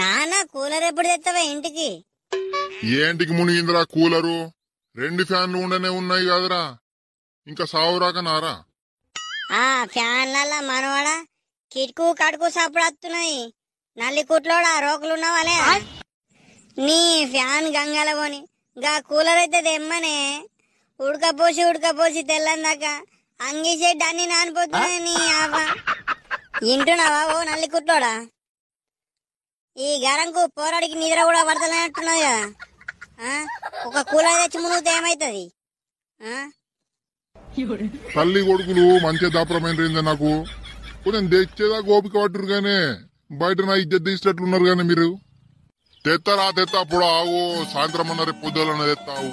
నానా కూలర్ ఎప్పుడు తెస్తావా ఇంటికి ఏంటికి మునిగిందిరా కూలరు రెండు ఫ్యాన్లు ఉండనే ఉన్నాయి కాదురా ఇంకా సావురాక నారా ఆ ఫ్యాన్లల్లా మనవాడా కిటుకు కడుకు సప్పుడత్తున్నాయి నల్లి కుట్లోడా రోకులున్నావాలే నీ ఫ్యాన్ గంగాల పోని గా కూలర్ అయితే తెమ్మనే ఉడకపోసి ఉడకపోసి తెల్లందాక అంగీసే అన్ని నానిపోతున్నాయి నీ ఆవ ఇంటున్నావా ఓ నల్లి కుట్లోడా ఈ గరంకు పోరాడికి నిద్ర కూడా పడతలేనట్టున్నది కదా ఒక కూల తెచ్చి మునుగుతే ఏమైతుంది తల్లి కొడుకులు మంచి దాపరమైన నాకు కొంచెం తెచ్చేదా గోపిక పట్టురు కానీ బయట నా ఇద్దరు తీసేటట్లున్నారు కానీ మీరు తెత్తరా తెత్త అప్పుడు ఆగు సాయంత్రం అన్న రేపు తెత్తావు